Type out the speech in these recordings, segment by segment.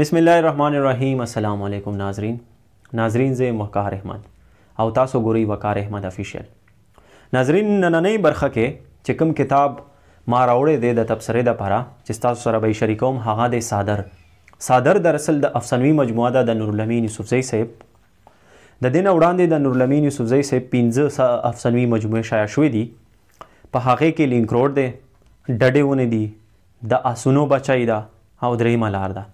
बिसमीम असलम नाज़रीन नाज़रीन ज़े वक़ार रहमान او تاسو ګوري وقار احمد افیشل ناظرین نننې برخه کې چې کوم کتاب ما راوړې دی د تبصره د پاره چې تاسو سره به شریکوم هغه د صادر صادر در اصل د افسانوي مجموعه ده د نورالامین یوسفزئی صاحب د دین وړاندې د نورالامین یوسفزئی صاحب 15 افسانوي مجموعه شایع شوې دي په هغه کې لینک روډ دی ډډېونه دي د اسونو بچای دا او درې ملار ده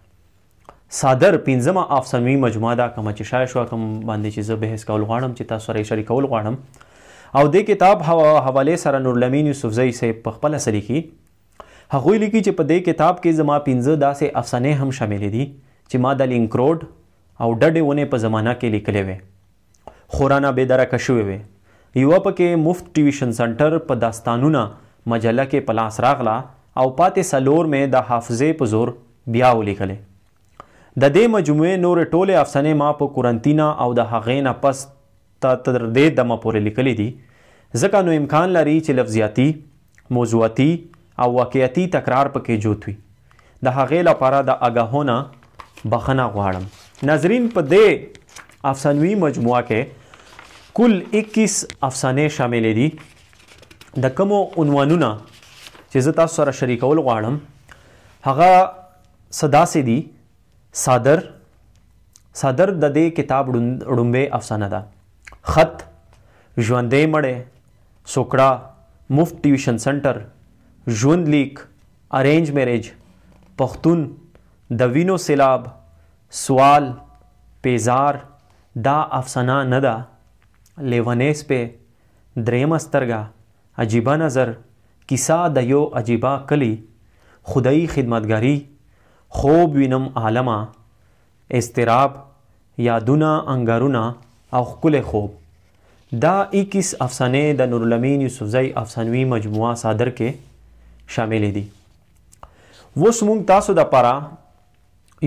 صادر پنځمه افسانوي مجموعه دا کوم چې شای شو کوم باندې چې زه بحث کول غواړم چې تاسو سره شریکول غواړم او د کتاب حواله سره نورلمین یوسفزئی صاحب په خپل سره کې هغه لیکي چې په دې کتاب کې زما پنځه داسې افسانې هم شامل دي چې ما د لینکروډ او ډډې ونه په زمانہ کې لیکلې وې خورانه به درکه شوې وې یو پکې مفت ټیویشن سنټر په داستانونه مجله کې پلاس راغلا او پاتې سلور مې د حافظې په زور بیا ولیکلې د دې مجموعې نورې ټولې افسانې ما په کورنتینا او د هغې نه پس ته تر دې دمه پورې لیکلې دي ځکه نو امکان لري چې لفظیاتي موضوعاتي او واقعیتي تکرار پکې جوت وي د هغې لپاره د آګاهونه بخنه غواړم ناظرین په دې افسانوي مجموعه کې کل 21 افسانې شاملې دي د کومو عنوانونه چې زه تاسو سره شریکول غواړم هغه صدا سي دي صادر صدر د دې کتاب ړومبه افسانه ده خط ژوندې مړې سوکړه مفت ټیوشن سنټر ژوند لیک ارینج میریج پښتون د وینو سیلاب سوال پیزار دا افسانه نه ده لیونیس په دریم سترګه عجیبه نظر کیسه د یو عجیبه کلی خدای خدمتګاری خوب وینم عالمه استراب یادونه انګارونه او خپل خوب دا 21 افسانې د نورالامین یوسفزئی افسانوي مجموعه صادر کې شامل دي وس مونږ تاسو د پاره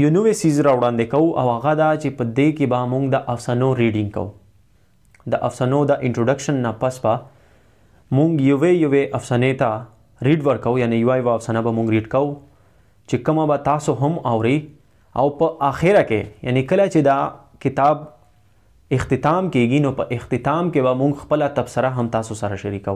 یو نوې سیز را وړاندې کوو او هغه دا چې په دې کې به مونږ د افسانو ریډینګ کوو د افسانو د انټروډکشن نه پس به مونږ یوې یوې افسانې ته ریډ ورکو یعنی یو یو افسانه به مونږ ریډ کوو چې کومه به تاسو هم اوري او په اخره کې یعنی کله چې دا کتاب اختتام کیږي نو په اختتام کې به موږ خپل تبصره هم تاسو سره شریکو